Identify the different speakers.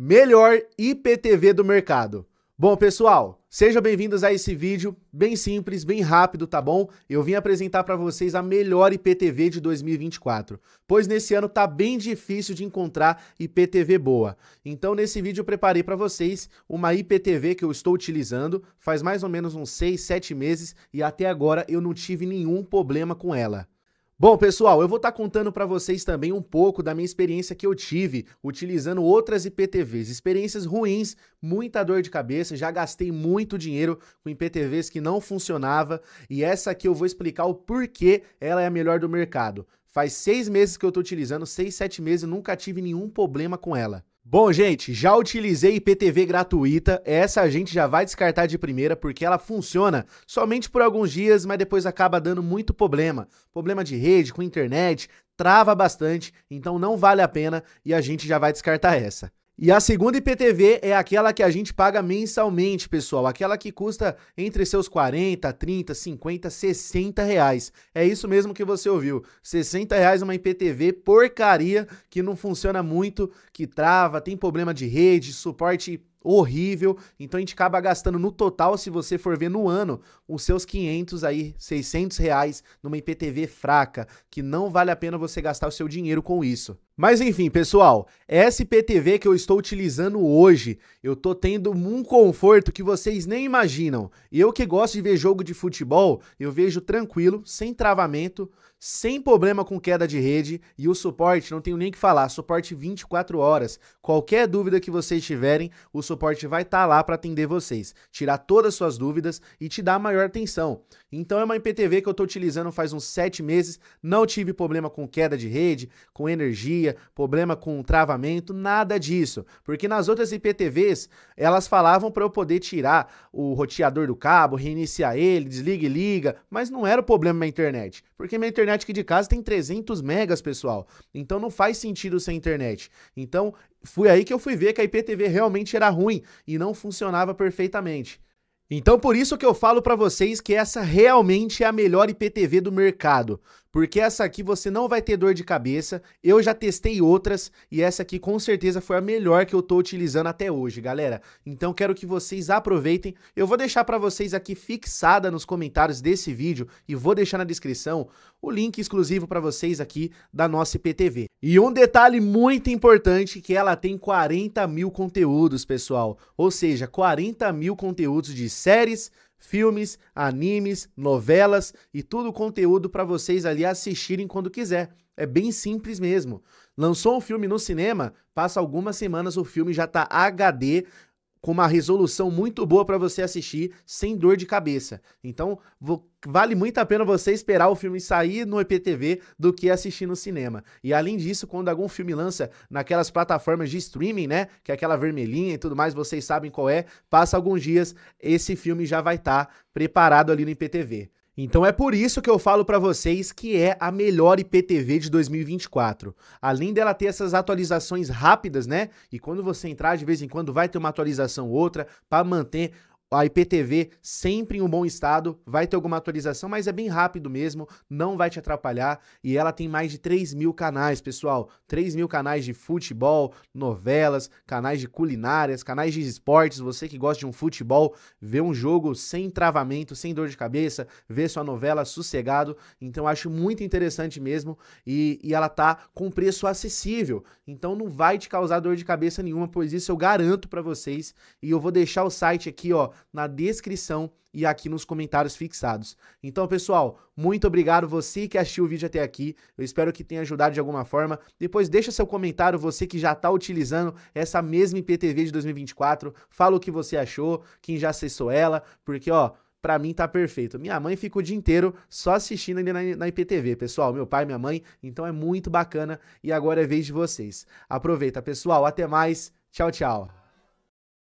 Speaker 1: melhor IPTV do mercado. Bom, pessoal, sejam bem-vindos a esse vídeo, bem simples, bem rápido, tá bom? Eu vim apresentar para vocês a melhor IPTV de 2024, pois nesse ano tá bem difícil de encontrar IPTV boa. Então, nesse vídeo eu preparei para vocês uma IPTV que eu estou utilizando faz mais ou menos uns 6, 7 meses e até agora eu não tive nenhum problema com ela. Bom, pessoal, eu vou estar tá contando para vocês também um pouco da minha experiência que eu tive utilizando outras IPTVs. Experiências ruins, muita dor de cabeça, já gastei muito dinheiro com IPTVs que não funcionava e essa aqui eu vou explicar o porquê ela é a melhor do mercado. Faz seis meses que eu estou utilizando, seis, sete meses, nunca tive nenhum problema com ela. Bom, gente, já utilizei IPTV gratuita. Essa a gente já vai descartar de primeira porque ela funciona somente por alguns dias, mas depois acaba dando muito problema. Problema de rede, com internet, trava bastante, então não vale a pena e a gente já vai descartar essa. E a segunda IPTV é aquela que a gente paga mensalmente, pessoal. Aquela que custa entre seus 40, 30, 50, 60 reais. É isso mesmo que você ouviu. 60 reais uma IPTV porcaria que não funciona muito, que trava, tem problema de rede, suporte horrível. Então a gente acaba gastando no total, se você for ver no ano, os seus 500 aí, 600 reais numa IPTV fraca, que não vale a pena você gastar o seu dinheiro com isso. Mas enfim, pessoal, essa IPTV que eu estou utilizando hoje, eu tô tendo um conforto que vocês nem imaginam. Eu que gosto de ver jogo de futebol, eu vejo tranquilo, sem travamento, sem problema com queda de rede e o suporte, não tenho nem que falar, suporte 24 horas. Qualquer dúvida que vocês tiverem, o suporte vai estar tá lá para atender vocês, tirar todas as suas dúvidas e te dar maior atenção. Então é uma IPTV que eu estou utilizando faz uns 7 meses, não tive problema com queda de rede, com energia, problema com travamento, nada disso. Porque nas outras IPTVs, elas falavam para eu poder tirar o roteador do cabo, reiniciar ele, desliga e liga, mas não era o problema na internet. Porque minha internet aqui de casa tem 300 megas, pessoal. Então não faz sentido sem internet. Então foi aí que eu fui ver que a IPTV realmente era ruim e não funcionava perfeitamente. Então por isso que eu falo para vocês que essa realmente é a melhor IPTV do mercado, porque essa aqui você não vai ter dor de cabeça, eu já testei outras e essa aqui com certeza foi a melhor que eu tô utilizando até hoje, galera. Então quero que vocês aproveitem, eu vou deixar para vocês aqui fixada nos comentários desse vídeo e vou deixar na descrição o link exclusivo para vocês aqui da nossa IPTV. E um detalhe muito importante que ela tem 40 mil conteúdos, pessoal, ou seja, 40 mil conteúdos de séries, filmes, animes, novelas e tudo o conteúdo para vocês ali assistirem quando quiser. É bem simples mesmo. Lançou um filme no cinema, passa algumas semanas o filme já está HD com uma resolução muito boa para você assistir sem dor de cabeça. Então, vale muito a pena você esperar o filme sair no IPTV do que assistir no cinema. E além disso, quando algum filme lança naquelas plataformas de streaming, né, que é aquela vermelhinha e tudo mais, vocês sabem qual é, passa alguns dias, esse filme já vai estar tá preparado ali no IPTV. Então é por isso que eu falo para vocês que é a melhor IPTV de 2024. Além dela ter essas atualizações rápidas, né? E quando você entrar de vez em quando vai ter uma atualização outra para manter a IPTV sempre em um bom estado, vai ter alguma atualização, mas é bem rápido mesmo, não vai te atrapalhar. E ela tem mais de 3 mil canais, pessoal. 3 mil canais de futebol, novelas, canais de culinárias, canais de esportes. Você que gosta de um futebol, vê um jogo sem travamento, sem dor de cabeça, vê sua novela sossegado. Então acho muito interessante mesmo. E, e ela tá com preço acessível. Então não vai te causar dor de cabeça nenhuma, pois isso eu garanto para vocês. E eu vou deixar o site aqui, ó na descrição e aqui nos comentários fixados. Então, pessoal, muito obrigado você que assistiu o vídeo até aqui. Eu espero que tenha ajudado de alguma forma. Depois deixa seu comentário, você que já está utilizando essa mesma IPTV de 2024. Fala o que você achou, quem já acessou ela, porque, ó para mim tá perfeito. Minha mãe fica o dia inteiro só assistindo ali na, na, IPTV, pessoal. Meu pai, minha mãe, então é muito bacana e agora é vez de vocês. Aproveita, pessoal. Até mais. Tchau, tchau.